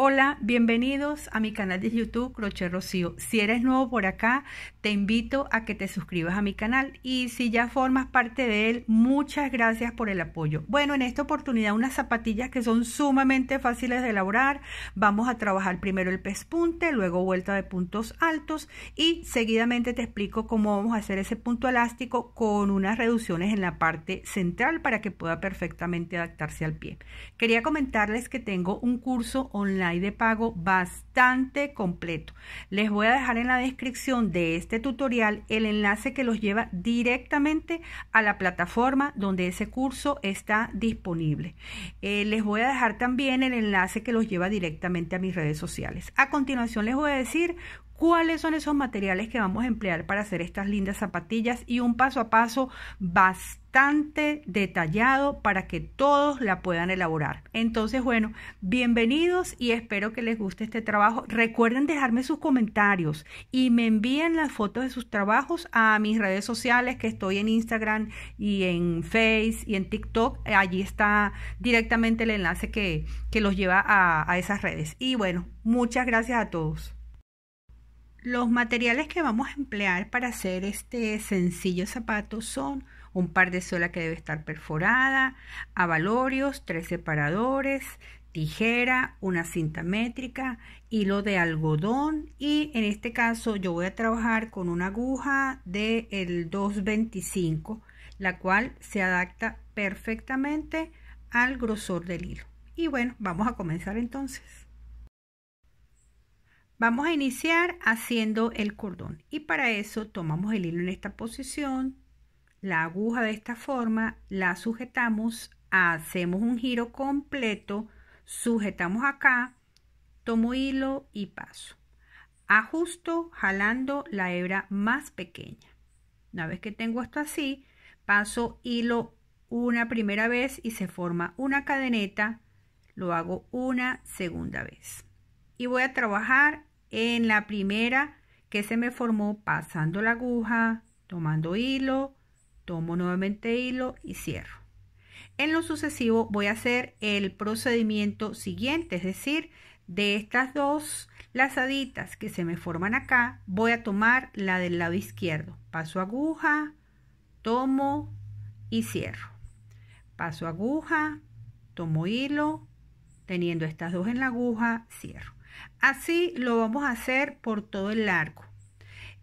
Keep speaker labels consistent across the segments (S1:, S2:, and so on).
S1: Hola, bienvenidos a mi canal de YouTube Crochet Rocío. Si eres nuevo por acá, te invito a que te suscribas a mi canal y si ya formas parte de él, muchas gracias por el apoyo. Bueno, en esta oportunidad unas zapatillas que son sumamente fáciles de elaborar. Vamos a trabajar primero el pespunte, luego vuelta de puntos altos y seguidamente te explico cómo vamos a hacer ese punto elástico con unas reducciones en la parte central para que pueda perfectamente adaptarse al pie. Quería comentarles que tengo un curso online de pago bastante completo. Les voy a dejar en la descripción de este tutorial el enlace que los lleva directamente a la plataforma donde ese curso está disponible. Eh, les voy a dejar también el enlace que los lleva directamente a mis redes sociales. A continuación les voy a decir cuáles son esos materiales que vamos a emplear para hacer estas lindas zapatillas y un paso a paso bastante detallado para que todos la puedan elaborar. Entonces, bueno, bienvenidos y espero que les guste este trabajo. Recuerden dejarme sus comentarios y me envíen las fotos de sus trabajos a mis redes sociales que estoy en Instagram y en Face y en TikTok. Allí está directamente el enlace que, los lleva a esas redes. Y bueno, muchas gracias a todos. Los materiales que vamos a emplear para hacer este sencillo zapato son un par de suela que debe estar perforada, abalorios, tres separadores, tijera, una cinta métrica, hilo de algodón y en este caso yo voy a trabajar con una aguja del 225, la cual se adapta perfectamente al grosor del hilo. Y bueno, vamos a comenzar entonces. Vamos a iniciar haciendo el cordón y para eso tomamos el hilo en esta posición, la aguja de esta forma, la sujetamos, hacemos un giro completo, sujetamos acá, tomo hilo y paso. Ajusto jalando la hebra más pequeña. Una vez que tengo esto así, paso hilo una primera vez y se forma una cadeneta, lo hago una segunda vez. Y voy a trabajar en la primera que se me formó pasando la aguja, tomando hilo, tomo nuevamente hilo y cierro. En lo sucesivo voy a hacer el procedimiento siguiente, es decir, de estas dos lazaditas que se me forman acá, voy a tomar la del lado izquierdo. Paso aguja, tomo y cierro. Paso aguja, tomo hilo, teniendo estas dos en la aguja, cierro. Así lo vamos a hacer por todo el largo.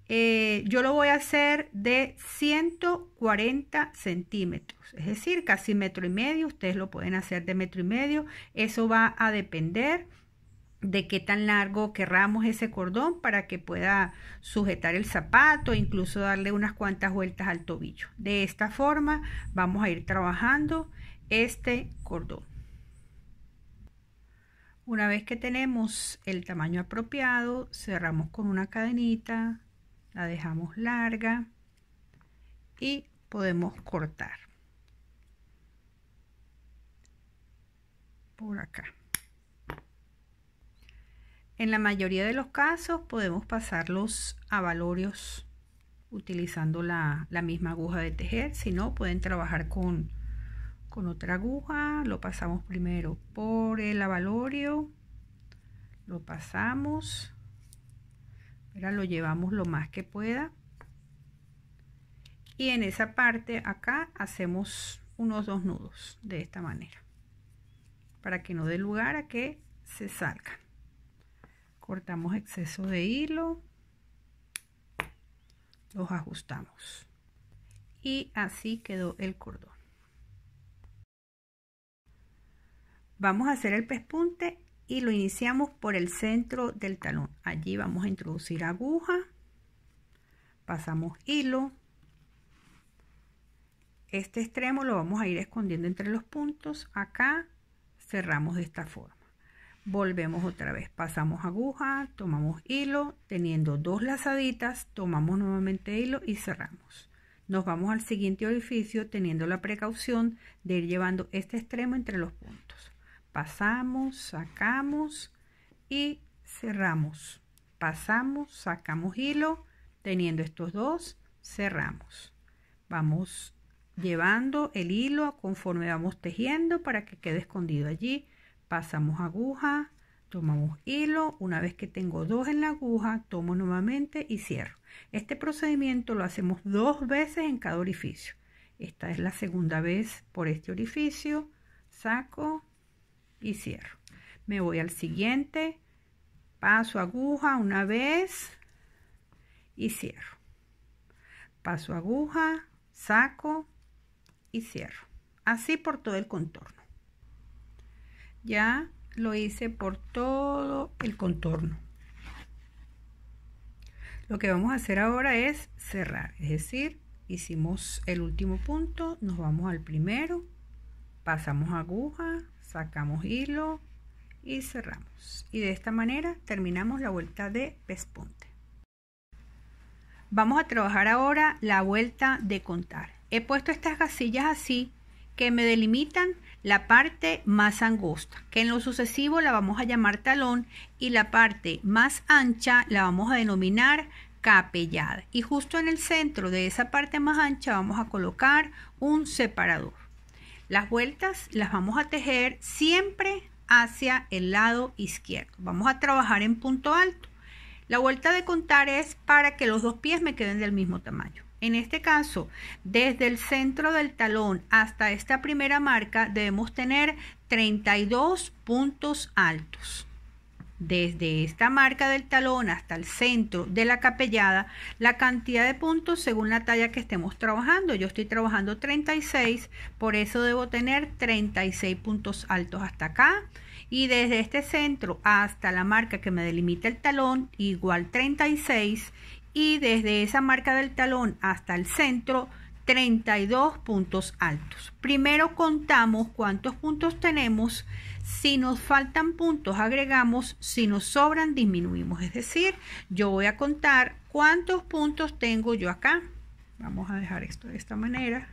S1: Eh, yo lo voy a hacer de 140 centímetros, es decir, casi metro y medio. Ustedes lo pueden hacer de metro y medio. Eso va a depender de qué tan largo querramos ese cordón para que pueda sujetar el zapato e incluso darle unas cuantas vueltas al tobillo. De esta forma vamos a ir trabajando este cordón. Una vez que tenemos el tamaño apropiado, cerramos con una cadenita, la dejamos larga y podemos cortar por acá. En la mayoría de los casos podemos pasarlos a valorios utilizando la, la misma aguja de tejer, si no pueden trabajar con con otra aguja, lo pasamos primero por el avalorio, lo pasamos, Ahora lo llevamos lo más que pueda y en esa parte acá hacemos unos dos nudos de esta manera para que no dé lugar a que se salga cortamos exceso de hilo los ajustamos y así quedó el cordón Vamos a hacer el pespunte y lo iniciamos por el centro del talón. Allí vamos a introducir aguja, pasamos hilo. Este extremo lo vamos a ir escondiendo entre los puntos. Acá cerramos de esta forma. Volvemos otra vez, pasamos aguja, tomamos hilo, teniendo dos lazaditas, tomamos nuevamente hilo y cerramos. Nos vamos al siguiente orificio teniendo la precaución de ir llevando este extremo entre los puntos pasamos, sacamos y cerramos. Pasamos, sacamos hilo, teniendo estos dos, cerramos. Vamos llevando el hilo conforme vamos tejiendo para que quede escondido allí. Pasamos aguja, tomamos hilo, una vez que tengo dos en la aguja, tomo nuevamente y cierro. Este procedimiento lo hacemos dos veces en cada orificio. Esta es la segunda vez por este orificio. Saco, y cierro. Me voy al siguiente, paso aguja una vez y cierro. Paso aguja, saco y cierro. Así por todo el contorno. Ya lo hice por todo el contorno. Lo que vamos a hacer ahora es cerrar, es decir, hicimos el último punto, nos vamos al primero, pasamos aguja, sacamos hilo y cerramos y de esta manera terminamos la vuelta de pespunte vamos a trabajar ahora la vuelta de contar he puesto estas casillas así que me delimitan la parte más angosta, que en lo sucesivo la vamos a llamar talón y la parte más ancha la vamos a denominar capellada. Y justo en el centro de esa parte más ancha vamos a colocar un separador. Las vueltas las vamos a tejer siempre hacia el lado izquierdo. Vamos a trabajar en punto alto. La vuelta de contar es para que los dos pies me queden del mismo tamaño. En este caso, desde el centro del talón hasta esta primera marca debemos tener 32 puntos altos. Desde esta marca del talón hasta el centro de la capellada, la cantidad de puntos según la talla que estemos trabajando. Yo estoy trabajando 36, por eso debo tener 36 puntos altos hasta acá. Y desde este centro hasta la marca que me delimita el talón, igual 36. Y desde esa marca del talón hasta el centro, 32 puntos altos. Primero contamos cuántos puntos tenemos si nos faltan puntos, agregamos. Si nos sobran, disminuimos. Es decir, yo voy a contar cuántos puntos tengo yo acá. Vamos a dejar esto de esta manera.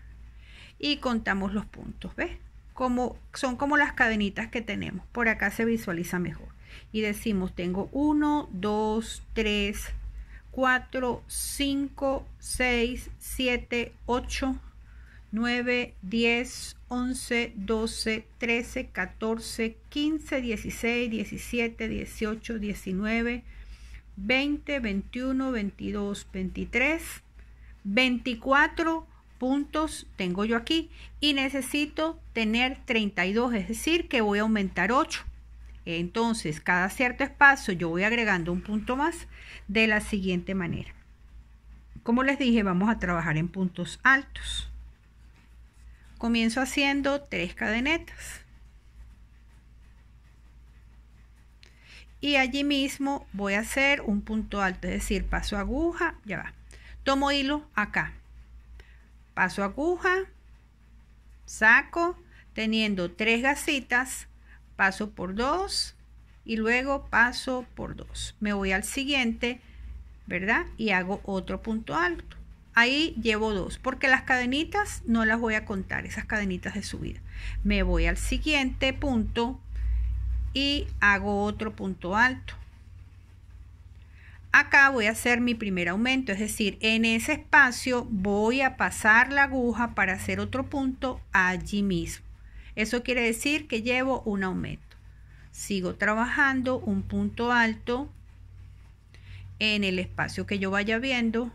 S1: Y contamos los puntos, ¿ves? Como, son como las cadenitas que tenemos. Por acá se visualiza mejor. Y decimos, tengo 1, 2, 3, 4, 5, 6, 7, 8, 9, 10, 11, 12, 13, 14, 15, 16, 17, 18, 19, 20, 21, 22, 23, 24 puntos tengo yo aquí y necesito tener 32, es decir, que voy a aumentar 8. Entonces, cada cierto espacio yo voy agregando un punto más de la siguiente manera. Como les dije, vamos a trabajar en puntos altos. Comienzo haciendo tres cadenetas. Y allí mismo voy a hacer un punto alto, es decir, paso aguja, ya va. Tomo hilo acá. Paso aguja, saco, teniendo tres gasitas, paso por dos y luego paso por dos. Me voy al siguiente, ¿verdad? Y hago otro punto alto. Ahí llevo dos, porque las cadenitas no las voy a contar, esas cadenitas de subida. Me voy al siguiente punto y hago otro punto alto. Acá voy a hacer mi primer aumento, es decir, en ese espacio voy a pasar la aguja para hacer otro punto allí mismo. Eso quiere decir que llevo un aumento. Sigo trabajando un punto alto en el espacio que yo vaya viendo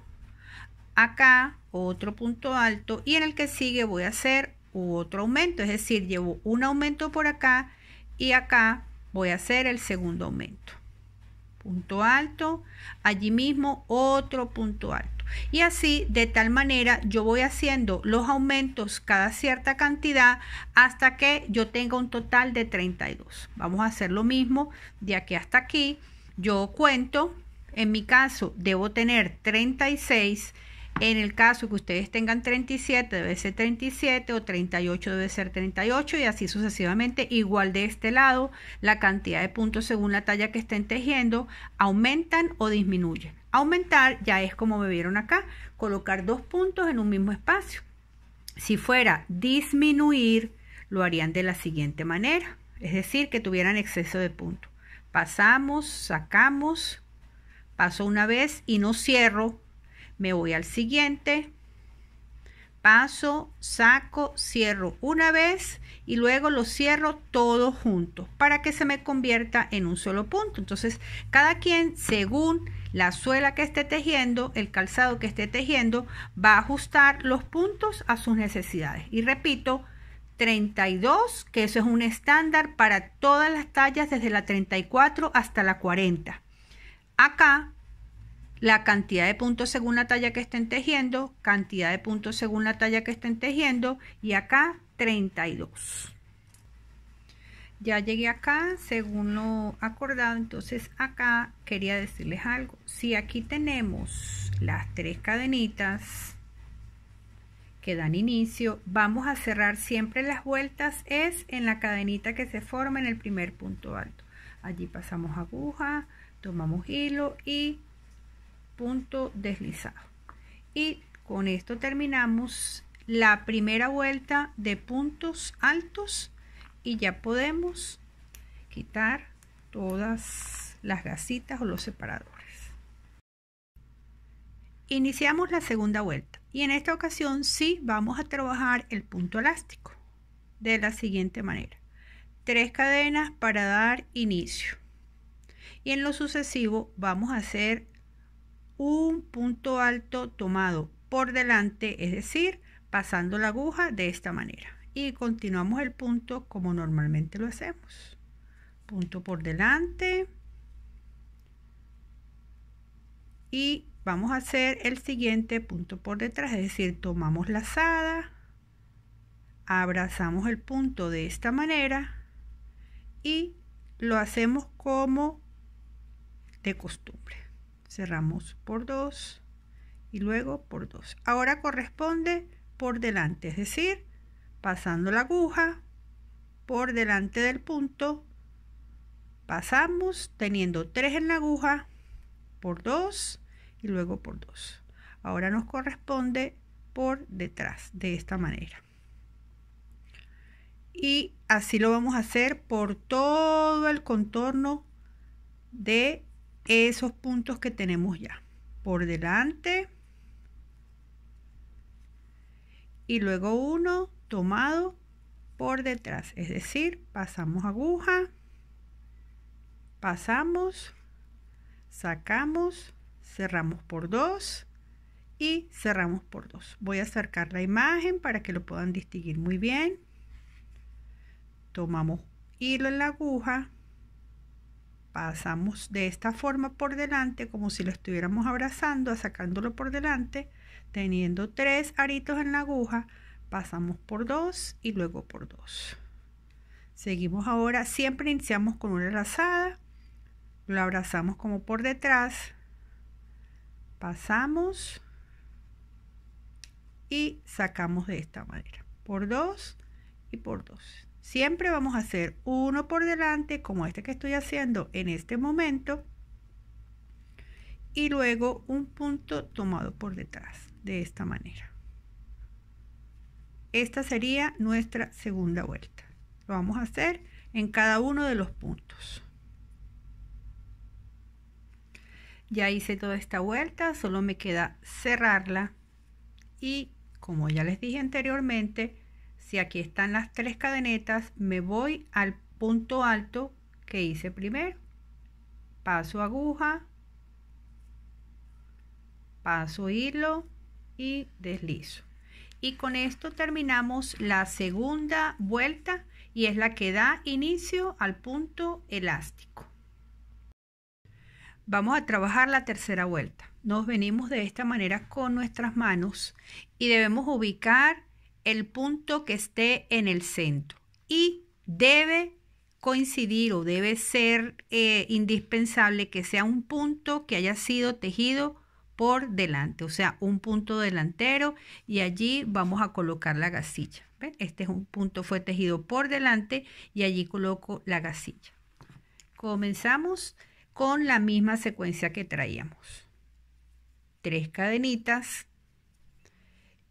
S1: acá otro punto alto y en el que sigue voy a hacer otro aumento, es decir, llevo un aumento por acá y acá voy a hacer el segundo aumento. Punto alto, allí mismo otro punto alto. Y así, de tal manera, yo voy haciendo los aumentos cada cierta cantidad hasta que yo tenga un total de 32. Vamos a hacer lo mismo de aquí hasta aquí. Yo cuento, en mi caso, debo tener 36 en el caso que ustedes tengan 37, debe ser 37 o 38 debe ser 38 y así sucesivamente. Igual de este lado, la cantidad de puntos según la talla que estén tejiendo aumentan o disminuyen. Aumentar ya es como me vieron acá, colocar dos puntos en un mismo espacio. Si fuera disminuir, lo harían de la siguiente manera, es decir, que tuvieran exceso de puntos. Pasamos, sacamos, paso una vez y no cierro me voy al siguiente, paso, saco, cierro una vez y luego lo cierro todo junto para que se me convierta en un solo punto. Entonces, cada quien según la suela que esté tejiendo, el calzado que esté tejiendo, va a ajustar los puntos a sus necesidades. Y repito, 32, que eso es un estándar para todas las tallas desde la 34 hasta la 40. Acá la cantidad de puntos según la talla que estén tejiendo, cantidad de puntos según la talla que estén tejiendo y acá 32. Ya llegué acá, según lo acordado, entonces acá quería decirles algo. Si aquí tenemos las tres cadenitas que dan inicio, vamos a cerrar siempre las vueltas, es en la cadenita que se forma en el primer punto alto. Allí pasamos aguja, tomamos hilo y punto deslizado. Y con esto terminamos la primera vuelta de puntos altos y ya podemos quitar todas las gasitas o los separadores. Iniciamos la segunda vuelta y en esta ocasión sí vamos a trabajar el punto elástico de la siguiente manera. Tres cadenas para dar inicio. Y en lo sucesivo vamos a hacer un punto alto tomado por delante, es decir, pasando la aguja de esta manera. Y continuamos el punto como normalmente lo hacemos. Punto por delante. Y vamos a hacer el siguiente punto por detrás, es decir, tomamos la lazada, abrazamos el punto de esta manera y lo hacemos como de costumbre cerramos por 2 y luego por 2. Ahora corresponde por delante, es decir, pasando la aguja por delante del punto, pasamos teniendo 3 en la aguja por 2 y luego por 2. Ahora nos corresponde por detrás, de esta manera. Y así lo vamos a hacer por todo el contorno de esos puntos que tenemos ya por delante y luego uno tomado por detrás es decir pasamos aguja pasamos sacamos cerramos por dos y cerramos por dos voy a acercar la imagen para que lo puedan distinguir muy bien tomamos hilo en la aguja Pasamos de esta forma por delante, como si lo estuviéramos abrazando, sacándolo por delante, teniendo tres aritos en la aguja, pasamos por dos y luego por dos. Seguimos ahora, siempre iniciamos con una lazada, lo abrazamos como por detrás, pasamos y sacamos de esta manera, por dos y por dos. Siempre vamos a hacer uno por delante, como este que estoy haciendo en este momento, y luego un punto tomado por detrás, de esta manera. Esta sería nuestra segunda vuelta. Lo vamos a hacer en cada uno de los puntos. Ya hice toda esta vuelta, solo me queda cerrarla y como ya les dije anteriormente, si aquí están las tres cadenetas, me voy al punto alto que hice primero. Paso aguja, paso hilo y deslizo. Y con esto terminamos la segunda vuelta y es la que da inicio al punto elástico. Vamos a trabajar la tercera vuelta. Nos venimos de esta manera con nuestras manos y debemos ubicar el punto que esté en el centro y debe coincidir o debe ser eh, indispensable que sea un punto que haya sido tejido por delante, o sea, un punto delantero y allí vamos a colocar la gasilla. Este es un punto fue tejido por delante y allí coloco la gasilla. Comenzamos con la misma secuencia que traíamos. Tres cadenitas,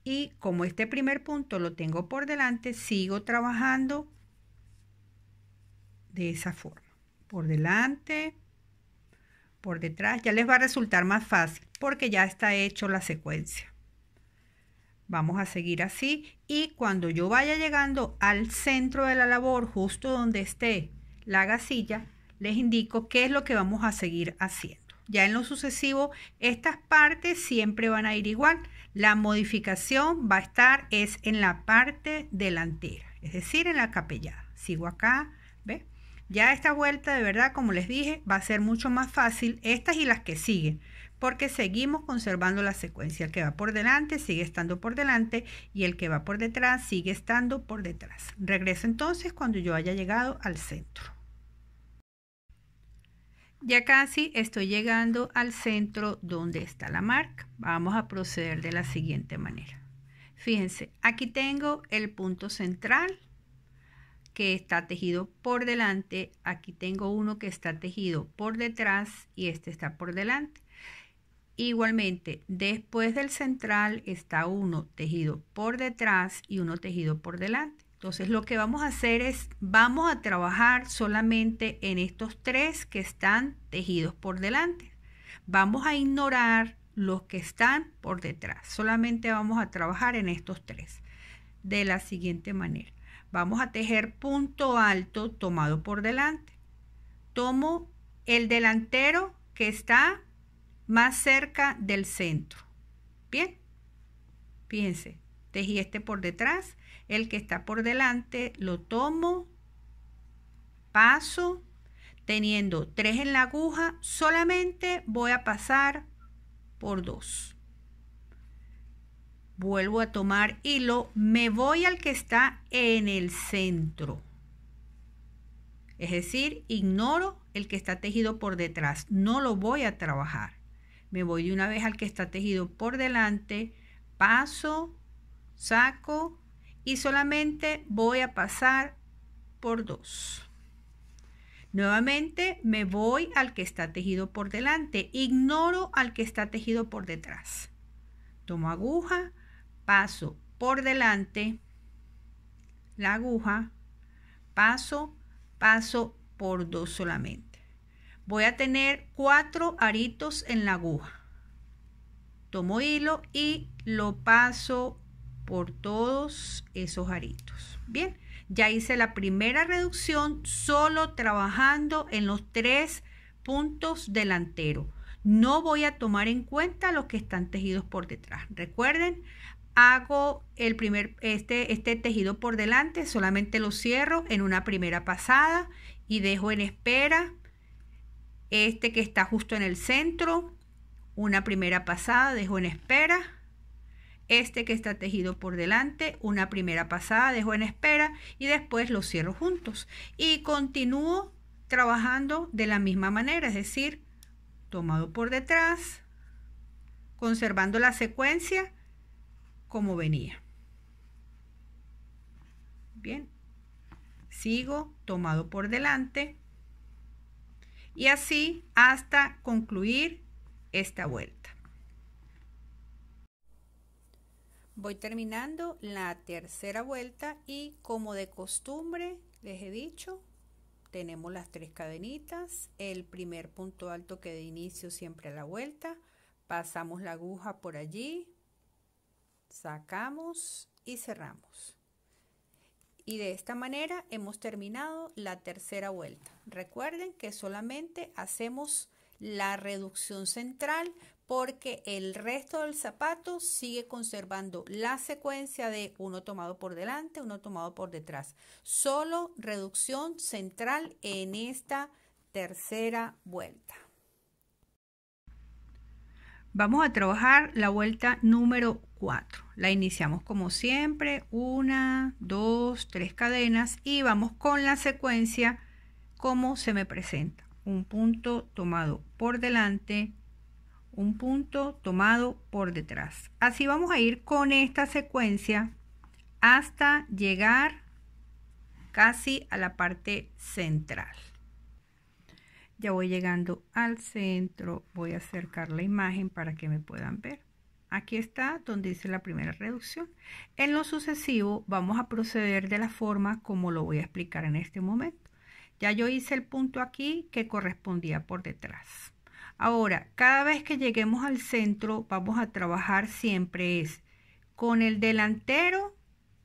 S1: y como este primer punto lo tengo por delante, sigo trabajando de esa forma. Por delante, por detrás, ya les va a resultar más fácil porque ya está hecho la secuencia. Vamos a seguir así y cuando yo vaya llegando al centro de la labor, justo donde esté la gasilla, les indico qué es lo que vamos a seguir haciendo. Ya en lo sucesivo, estas partes siempre van a ir igual. La modificación va a estar es en la parte delantera, es decir, en la capellada. Sigo acá, ¿ve? Ya esta vuelta, de verdad, como les dije, va a ser mucho más fácil, estas y las que siguen, porque seguimos conservando la secuencia. El que va por delante sigue estando por delante y el que va por detrás sigue estando por detrás. Regreso entonces cuando yo haya llegado al centro. Ya casi estoy llegando al centro donde está la marca. Vamos a proceder de la siguiente manera. Fíjense, aquí tengo el punto central que está tejido por delante, aquí tengo uno que está tejido por detrás y este está por delante. Igualmente, después del central está uno tejido por detrás y uno tejido por delante. Entonces lo que vamos a hacer es, vamos a trabajar solamente en estos tres que están tejidos por delante. Vamos a ignorar los que están por detrás. Solamente vamos a trabajar en estos tres. De la siguiente manera. Vamos a tejer punto alto tomado por delante. Tomo el delantero que está más cerca del centro. Bien. Fíjense, tejí este por detrás el que está por delante, lo tomo, paso, teniendo tres en la aguja, solamente voy a pasar por dos. Vuelvo a tomar hilo, me voy al que está en el centro. Es decir, ignoro el que está tejido por detrás, no lo voy a trabajar. Me voy de una vez al que está tejido por delante, paso, saco, y solamente voy a pasar por dos. Nuevamente me voy al que está tejido por delante, ignoro al que está tejido por detrás. Tomo aguja, paso por delante la aguja, paso, paso por dos solamente. Voy a tener cuatro aritos en la aguja. Tomo hilo y lo paso por todos esos aritos. Bien, ya hice la primera reducción solo trabajando en los tres puntos delanteros. No voy a tomar en cuenta los que están tejidos por detrás. Recuerden, hago el primer este este tejido por delante, solamente lo cierro en una primera pasada y dejo en espera este que está justo en el centro, una primera pasada, dejo en espera este que está tejido por delante, una primera pasada, dejo en espera y después los cierro juntos. Y continúo trabajando de la misma manera, es decir, tomado por detrás, conservando la secuencia como venía. Bien, sigo tomado por delante y así hasta concluir esta vuelta. Voy terminando la tercera vuelta y como de costumbre les he dicho, tenemos las tres cadenitas, el primer punto alto que de inicio siempre a la vuelta, pasamos la aguja por allí, sacamos y cerramos. Y de esta manera hemos terminado la tercera vuelta. Recuerden que solamente hacemos la reducción central porque el resto del zapato sigue conservando la secuencia de uno tomado por delante, uno tomado por detrás. Solo reducción central en esta tercera vuelta. Vamos a trabajar la vuelta número 4. La iniciamos como siempre, una, dos, tres cadenas y vamos con la secuencia como se me presenta. Un punto tomado por delante, un punto tomado por detrás. Así vamos a ir con esta secuencia hasta llegar casi a la parte central. Ya voy llegando al centro, voy a acercar la imagen para que me puedan ver. Aquí está donde hice la primera reducción. En lo sucesivo vamos a proceder de la forma como lo voy a explicar en este momento. Ya yo hice el punto aquí que correspondía por detrás. Ahora, cada vez que lleguemos al centro, vamos a trabajar siempre es con el delantero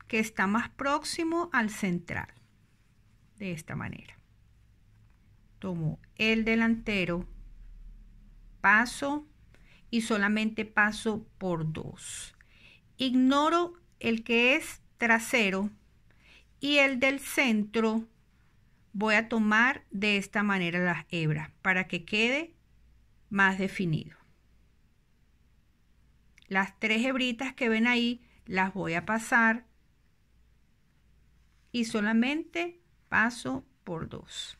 S1: que está más próximo al central. De esta manera. Tomo el delantero, paso y solamente paso por dos. Ignoro el que es trasero y el del centro voy a tomar de esta manera las hebras para que quede más definido. Las tres hebritas que ven ahí las voy a pasar y solamente paso por dos.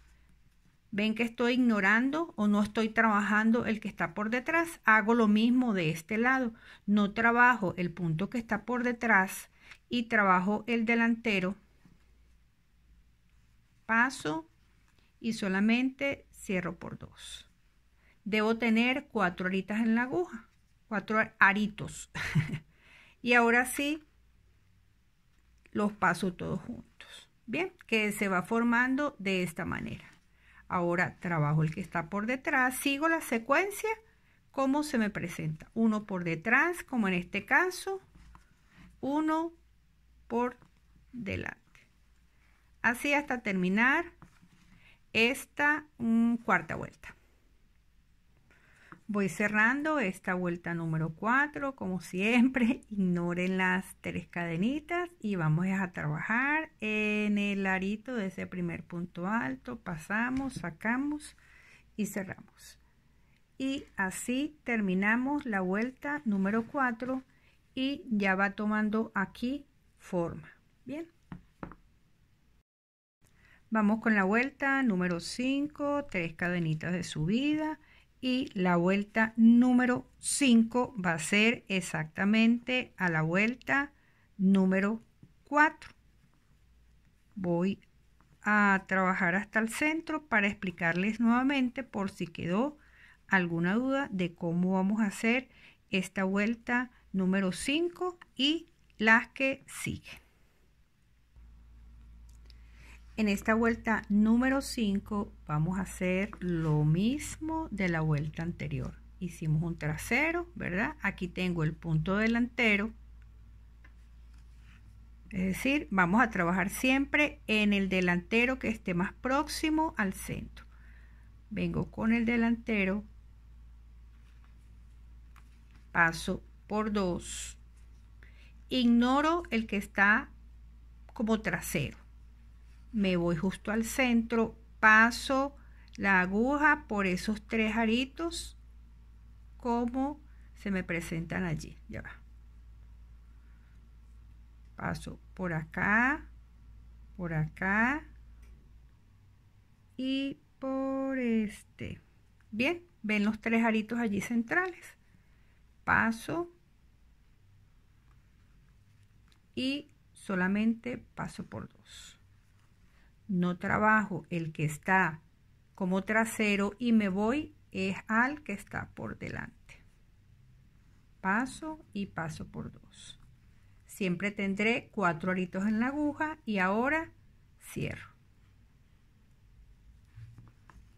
S1: Ven que estoy ignorando o no estoy trabajando el que está por detrás. Hago lo mismo de este lado. No trabajo el punto que está por detrás y trabajo el delantero. Paso y solamente cierro por dos debo tener cuatro aritas en la aguja, cuatro aritos. y ahora sí, los paso todos juntos. Bien, que se va formando de esta manera. Ahora trabajo el que está por detrás, sigo la secuencia como se me presenta. Uno por detrás, como en este caso, uno por delante. Así hasta terminar esta mm, cuarta vuelta. Voy cerrando esta vuelta número 4, como siempre, ignoren las tres cadenitas y vamos a trabajar en el arito de ese primer punto alto, pasamos, sacamos y cerramos. Y así terminamos la vuelta número 4 y ya va tomando aquí forma. Bien. Vamos con la vuelta número 5, tres cadenitas de subida y la vuelta número 5 va a ser exactamente a la vuelta número 4. Voy a trabajar hasta el centro para explicarles nuevamente por si quedó alguna duda de cómo vamos a hacer esta vuelta número 5 y las que siguen. En esta vuelta número 5 vamos a hacer lo mismo de la vuelta anterior. Hicimos un trasero, ¿verdad? Aquí tengo el punto delantero. Es decir, vamos a trabajar siempre en el delantero que esté más próximo al centro. Vengo con el delantero, paso por dos, ignoro el que está como trasero me voy justo al centro, paso la aguja por esos tres aritos como se me presentan allí. Ya va. Paso por acá, por acá y por este. Bien, ven los tres aritos allí centrales. Paso y solamente paso por dos no trabajo, el que está como trasero y me voy es al que está por delante. Paso y paso por dos. Siempre tendré cuatro aritos en la aguja y ahora cierro.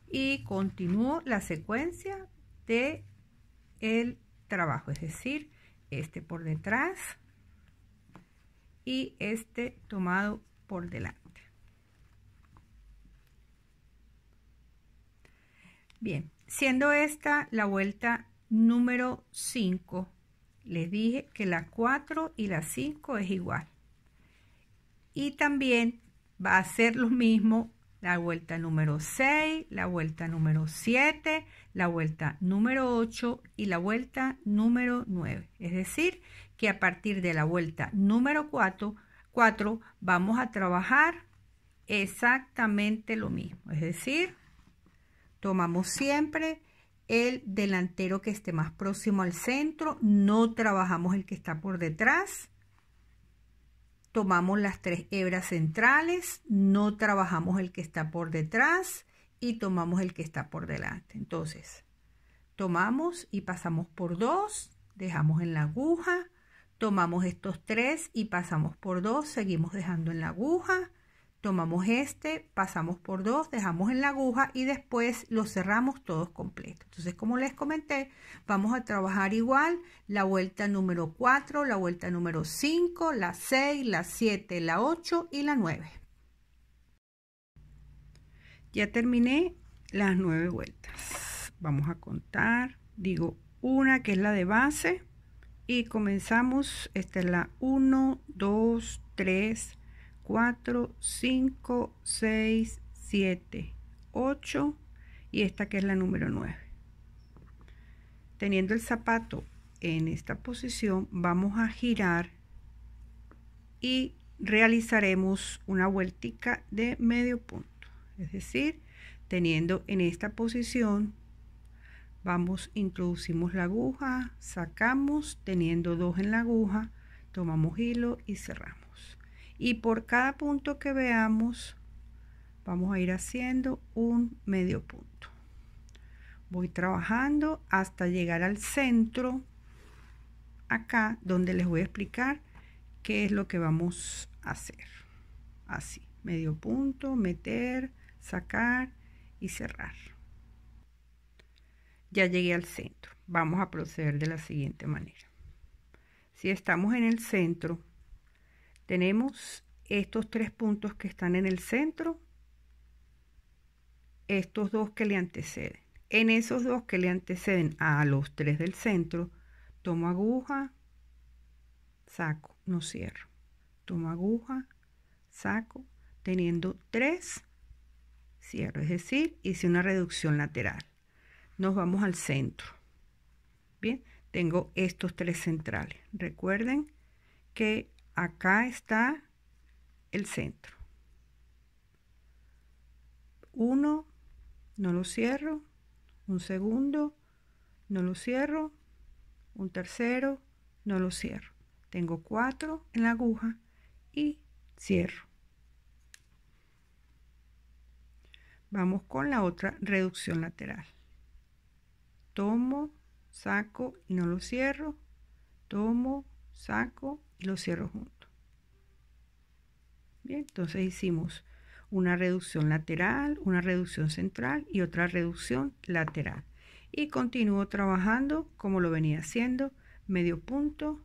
S1: Y continúo la secuencia de el trabajo, es decir, este por detrás y este tomado por delante. Bien, siendo esta la vuelta número 5, les dije que la 4 y la 5 es igual. Y también va a ser lo mismo la vuelta número 6, la vuelta número 7, la vuelta número 8 y la vuelta número 9. Es decir, que a partir de la vuelta número 4, vamos a trabajar exactamente lo mismo. Es decir, Tomamos siempre el delantero que esté más próximo al centro, no trabajamos el que está por detrás. Tomamos las tres hebras centrales, no trabajamos el que está por detrás y tomamos el que está por delante. Entonces, tomamos y pasamos por dos, dejamos en la aguja, tomamos estos tres y pasamos por dos, seguimos dejando en la aguja, Tomamos este, pasamos por dos, dejamos en la aguja y después lo cerramos todos completos. Entonces, como les comenté, vamos a trabajar igual la vuelta número 4, la vuelta número 5, la 6, la 7, la 8 y la 9. Ya terminé las 9 vueltas. Vamos a contar, digo una que es la de base y comenzamos, esta es la 1, 2, 3, 4, 5, 6, 7, 8 y esta que es la número 9. Teniendo el zapato en esta posición, vamos a girar y realizaremos una vueltica de medio punto. Es decir, teniendo en esta posición, vamos, introducimos la aguja, sacamos, teniendo dos en la aguja, tomamos hilo y cerramos. Y por cada punto que veamos, vamos a ir haciendo un medio punto. Voy trabajando hasta llegar al centro, acá, donde les voy a explicar qué es lo que vamos a hacer. Así, medio punto, meter, sacar y cerrar. Ya llegué al centro. Vamos a proceder de la siguiente manera. Si estamos en el centro, tenemos estos tres puntos que están en el centro, estos dos que le anteceden. En esos dos que le anteceden a los tres del centro, tomo aguja, saco, no cierro. Tomo aguja, saco, teniendo tres, cierro, es decir, hice una reducción lateral. Nos vamos al centro. Bien, tengo estos tres centrales. Recuerden que acá está el centro. uno no lo cierro, un segundo, no lo cierro, un tercero, no lo cierro. Tengo cuatro en la aguja y cierro. Vamos con la otra reducción lateral. Tomo, saco y no lo cierro. Tomo, saco lo cierro junto. Bien, entonces hicimos una reducción lateral, una reducción central y otra reducción lateral. Y continúo trabajando como lo venía haciendo, medio punto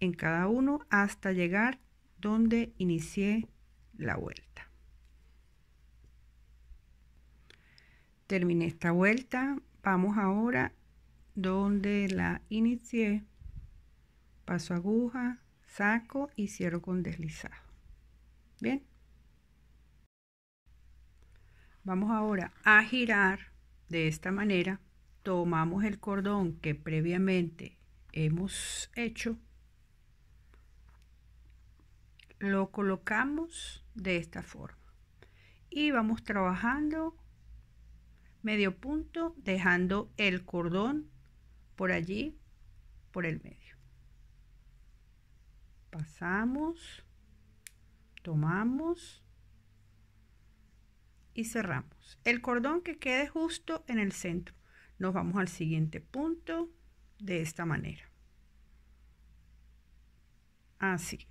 S1: en cada uno hasta llegar donde inicié la vuelta. Terminé esta vuelta, vamos ahora donde la inicié, paso aguja, saco y cierro con deslizado. Bien. Vamos ahora a girar de esta manera. Tomamos el cordón que previamente hemos hecho. Lo colocamos de esta forma. Y vamos trabajando medio punto dejando el cordón por allí, por el medio pasamos, tomamos y cerramos. El cordón que quede justo en el centro. Nos vamos al siguiente punto de esta manera. Así.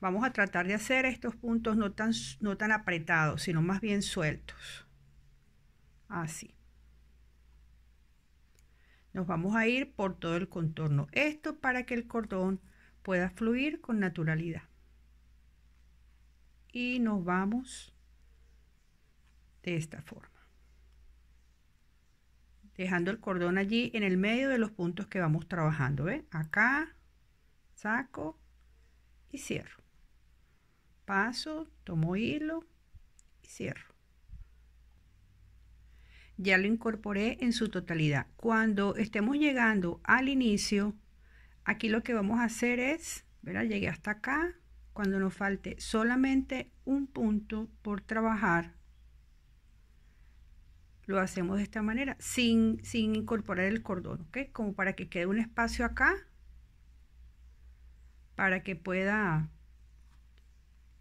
S1: Vamos a tratar de hacer estos puntos no tan, no tan apretados, sino más bien sueltos. Así. Nos vamos a ir por todo el contorno. Esto para que el cordón pueda fluir con naturalidad. Y nos vamos de esta forma. Dejando el cordón allí en el medio de los puntos que vamos trabajando. Acá, saco y cierro. Paso, tomo hilo y cierro. Ya lo incorporé en su totalidad. Cuando estemos llegando al inicio, Aquí lo que vamos a hacer es, ¿verdad? Llegué hasta acá. Cuando nos falte solamente un punto por trabajar, lo hacemos de esta manera, sin, sin incorporar el cordón, ¿ok? Como para que quede un espacio acá, para que pueda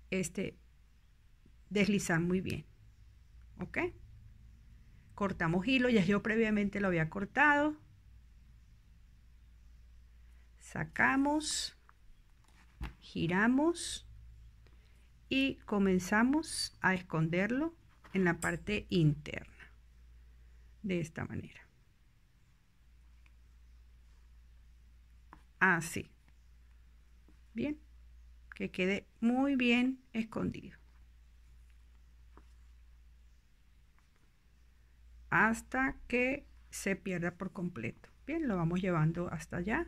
S1: este, deslizar muy bien, ¿ok? Cortamos hilo, ya yo previamente lo había cortado sacamos, giramos y comenzamos a esconderlo en la parte interna de esta manera así bien que quede muy bien escondido hasta que se pierda por completo bien lo vamos llevando hasta allá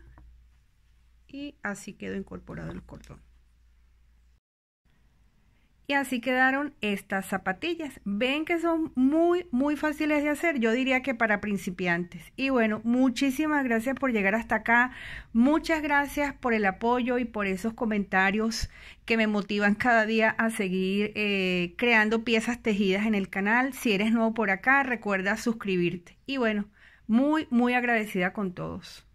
S1: y así quedó incorporado el cordón. Y así quedaron estas zapatillas. Ven que son muy, muy fáciles de hacer. Yo diría que para principiantes. Y bueno, muchísimas gracias por llegar hasta acá. Muchas gracias por el apoyo y por esos comentarios que me motivan cada día a seguir eh, creando piezas tejidas en el canal. Si eres nuevo por acá, recuerda suscribirte. Y bueno, muy, muy agradecida con todos.